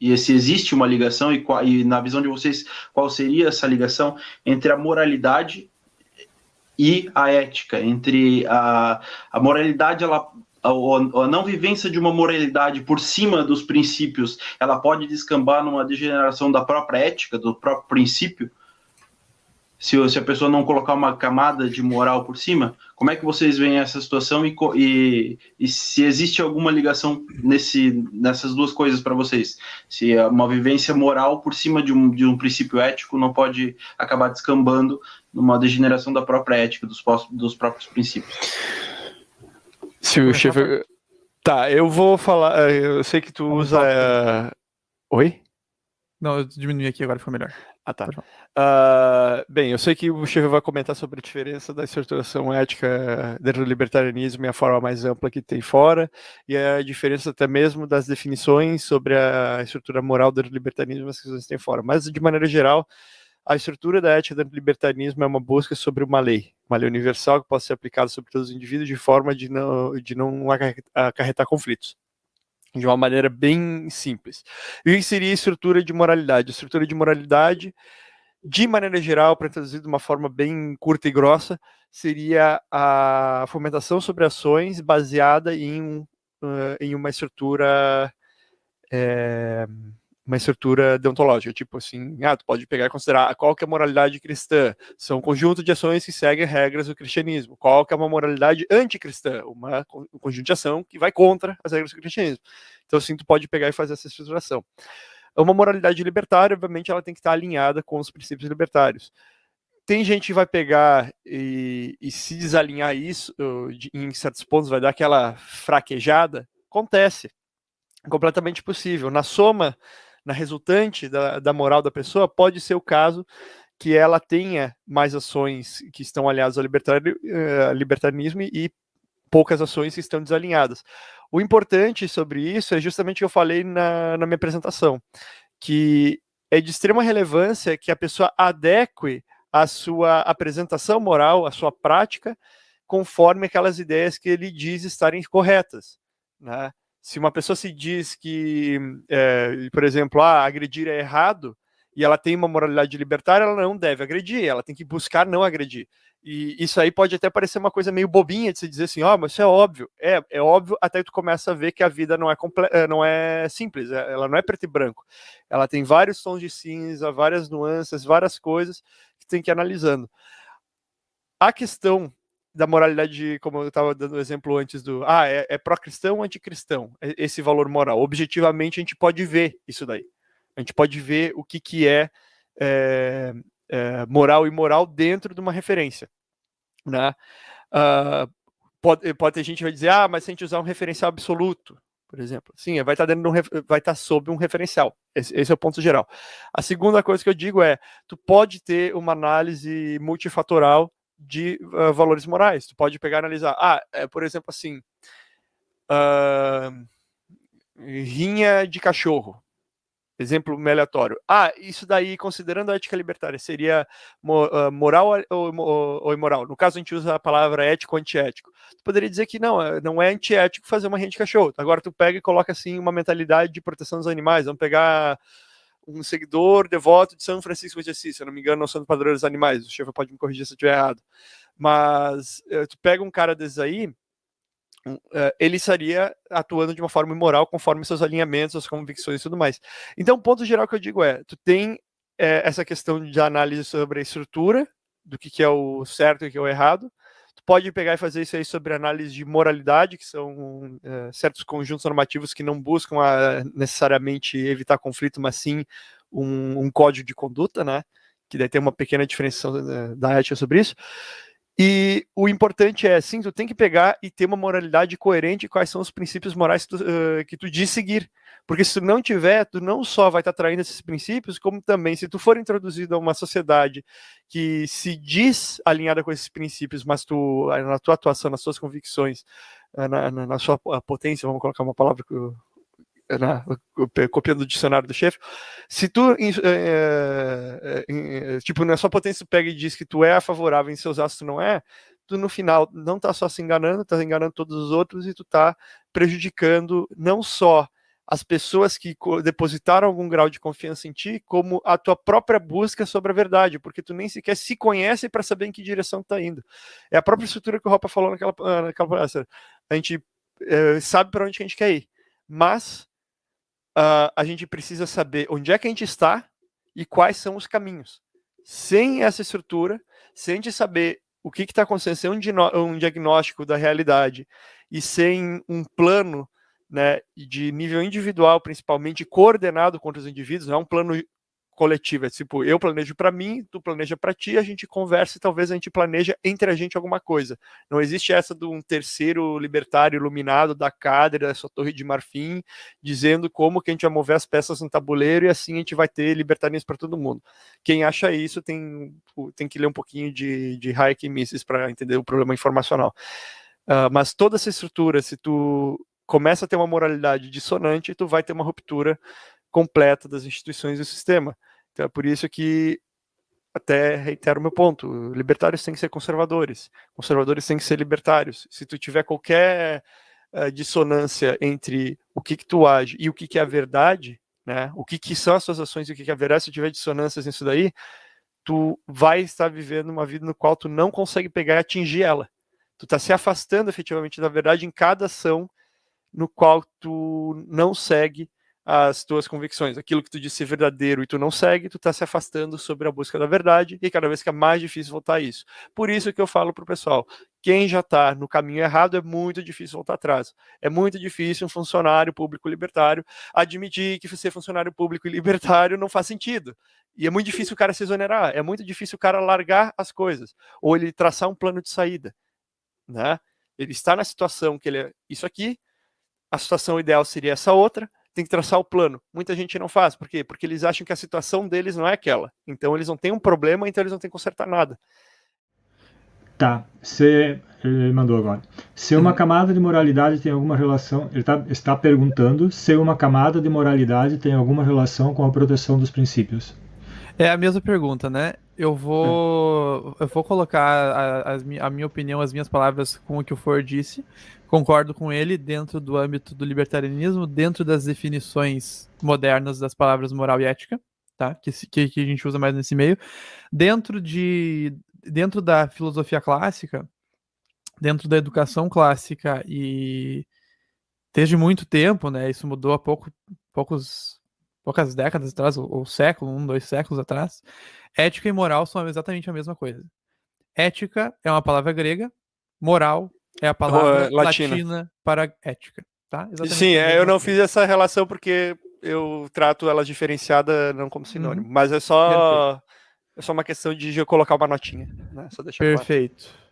e se existe uma ligação e, e na visão de vocês qual seria essa ligação entre a moralidade e a ética, entre a, a moralidade ela a, a não vivência de uma moralidade por cima dos princípios, ela pode descambar numa degeneração da própria ética, do próprio princípio? se, se a pessoa não colocar uma camada de moral por cima, como é que vocês veem essa situação e, e, e se existe alguma ligação nesse, nessas duas coisas para vocês? Se é uma vivência moral por cima de um, de um princípio ético não pode acabar descambando numa degeneração da própria ética, dos, dos próprios princípios. Se o chefe. Tá, eu vou falar. Eh, eu sei que tu usa. Eh, oi? Não, eu diminui aqui agora, ficou melhor. Ah, tá. Uh, bem, eu sei que o Chefe vai comentar sobre a diferença da estruturação ética dentro do libertarianismo e a forma mais ampla que tem fora, e a diferença até mesmo das definições sobre a estrutura moral dentro do libertarianismo e as questões que tem fora. Mas, de maneira geral, a estrutura da ética dentro do libertarianismo é uma busca sobre uma lei, uma lei universal que possa ser aplicada sobre todos os indivíduos de forma de não, de não acarretar conflitos de uma maneira bem simples. E o que seria a estrutura de moralidade? A estrutura de moralidade, de maneira geral, para traduzir de uma forma bem curta e grossa, seria a fomentação sobre ações baseada em, uh, em uma estrutura é, uma estrutura deontológica, tipo assim, ah, tu pode pegar e considerar ah, qual que é a moralidade cristã, são um conjunto de ações que seguem regras do cristianismo, qual que é uma moralidade anticristã, uma, um conjunto de ação que vai contra as regras do cristianismo. Então, assim, tu pode pegar e fazer essa estruturação. É uma moralidade libertária, obviamente, ela tem que estar alinhada com os princípios libertários. Tem gente que vai pegar e, e se desalinhar isso, uh, em certos pontos vai dar aquela fraquejada, acontece, é completamente possível. Na soma na resultante da, da moral da pessoa, pode ser o caso que ela tenha mais ações que estão alinhadas ao eh, libertarianismo e poucas ações que estão desalinhadas. O importante sobre isso é justamente o que eu falei na, na minha apresentação, que é de extrema relevância que a pessoa adeque a sua apresentação moral, a sua prática, conforme aquelas ideias que ele diz estarem corretas. Né? se uma pessoa se diz que, é, por exemplo, ah, agredir é errado, e ela tem uma moralidade libertária, ela não deve agredir, ela tem que buscar não agredir. E isso aí pode até parecer uma coisa meio bobinha de se dizer assim, ó, oh, mas isso é óbvio. É, é óbvio até que tu começa a ver que a vida não é, eh, não é simples, é, ela não é preto e branco. Ela tem vários tons de cinza, várias nuances, várias coisas que tem que ir analisando. A questão da moralidade, como eu estava dando o exemplo antes do, ah, é, é pró-cristão ou anticristão, esse valor moral. Objetivamente, a gente pode ver isso daí. A gente pode ver o que, que é, é, é moral e moral dentro de uma referência. Né? Uh, pode, pode ter gente que vai dizer, ah, mas se a gente usar um referencial absoluto, por exemplo, sim, vai estar tá dentro de um, vai estar tá sob um referencial. Esse, esse, é o ponto geral. A segunda coisa que eu digo é, tu pode ter uma análise multifatorial de uh, valores morais. Tu pode pegar e analisar. Ah, é, por exemplo, assim. Uh, rinha de cachorro. Exemplo aleatório. Ah, isso daí, considerando a ética libertária, seria ah, moral ou imoral? No caso, a gente usa a palavra ético ou antiético. Tu poderia dizer que não, é, não é antiético fazer uma rinha de cachorro. Agora tu pega e coloca assim uma mentalidade de proteção dos animais. Vamos pegar um seguidor devoto de São Francisco de Assis, se eu não me engano, não são padrões dos animais, o chefe pode me corrigir se eu estiver errado. Mas eh, tu pega um cara desses aí, eh, ele estaria atuando de uma forma imoral conforme seus alinhamentos, suas convicções e tudo mais. Então, o ponto geral que eu digo é: tu tem é, essa questão de análise sobre a estrutura, do que, que é o certo e o que é o errado, pode pegar e fazer isso aí sobre análise de moralidade, que são é, certos conjuntos normativos que não buscam a, ah, necessariamente evitar conflito, mas sim um, um, código de conduta, né? Que daí tem uma pequena diferença é, da ética sobre isso. E o importante é, sim, tu tem que pegar e ter uma moralidade coerente quais são os princípios morais que tu, uh, que tu diz seguir. Porque se tu não tiver, tu não só vai estar traindo esses princípios, como também, se tu for introduzido a uma sociedade que se diz alinhada com esses princípios, mas tu, na tua atuação, nas tuas convicções, eh, na, na, na sua potência, vamos colocar uma palavra que eu, eh, na, copiando o dicionário do chefe, se tu, é, é, é, tipo, na sua potência, tu pega e diz que tu é a favorável em seus atos, não é, tu no final não tá só se enganando, tá enganando todos os outros e tu tá prejudicando não só as pessoas que depositaram algum grau de confiança em ti, como a tua própria busca sobre a verdade, porque tu nem sequer se conhece para saber em que direção está indo. É a própria estrutura que o Ropa falou naquela, ah, naquela palestra. A gente é, sabe para onde a gente quer ir, mas uh, a gente precisa saber onde é que a gente está e quais são os caminhos. Sem essa estrutura, sem a gente saber o que está acontecendo, sem um, um diagnóstico da realidade e sem um plano né, de nível individual, principalmente coordenado contra os indivíduos, não é um plano coletivo, é tipo, eu planejo para mim, tu planeja para ti, a gente conversa e talvez a gente planeja entre a gente alguma coisa. Não existe essa de um terceiro libertário iluminado da cadre, da sua torre de marfim, dizendo como que a gente vai mover as peças no tabuleiro e assim a gente vai ter libertarismo para todo mundo. Quem acha isso tem, tem que ler um pouquinho de, de Hayek e Mises para entender o problema informacional. Uh, mas toda essa estrutura, se tu começa a ter uma moralidade dissonante, tu vai ter uma ruptura completa das instituições e do sistema. Então é por isso que até reitero meu ponto, libertários têm que ser conservadores, conservadores têm que ser libertários. Se tu tiver qualquer uh, dissonância entre o que que tu age e o que que é a verdade, né? O que que são as suas ações e o que que é a verdade, se tiver dissonâncias nisso daí, tu vai estar vivendo uma vida no qual tu não consegue pegar e atingir ela. Tu está se afastando efetivamente da verdade em cada ação no qual tu não segue as tuas convicções. Aquilo que tu disse é verdadeiro e tu não segue, tu está se afastando sobre a busca da verdade e cada vez fica mais difícil voltar a isso. Por isso que eu falo pro pessoal, quem já está no caminho errado é muito difícil voltar atrás. É muito difícil um funcionário público libertário admitir que ser funcionário público e libertário não faz sentido. E é muito difícil o cara se exonerar, é muito difícil o cara largar as coisas ou ele traçar um plano de saída, né? Ele está na situação que ele é isso aqui, a situação ideal seria essa outra, tem que traçar o plano. Muita gente não faz, por quê? Porque eles acham que a situação deles não é aquela. Então eles não têm um problema, então eles não têm que consertar nada. Tá, você ele mandou agora. Se uma hum. camada de moralidade tem alguma relação, ele tá, está perguntando se uma camada de moralidade tem alguma relação com a proteção dos princípios. É a mesma pergunta, né? Eu vou, eu vou colocar a, a, a, minha opinião, as minhas palavras com o que o Ford disse. Concordo com ele dentro do âmbito do libertarianismo, dentro das definições modernas das palavras moral e ética, tá? Que, que, que a gente usa mais nesse meio. Dentro de, dentro da filosofia clássica, dentro da educação clássica e desde muito tempo, né? Isso mudou há pouco, poucos poucas décadas atrás, ou, ou século, um, dois séculos atrás, ética e moral são exatamente a mesma coisa. Ética é uma palavra grega, moral é a é, palavra uh, latina. latina. para ética, tá? Sim, é, eu não fiz essa relação porque eu trato ela diferenciada não como uhum. sinônimo, uhum. mas é só é só uma questão de colocar uma notinha, né? Perfeito. Claro.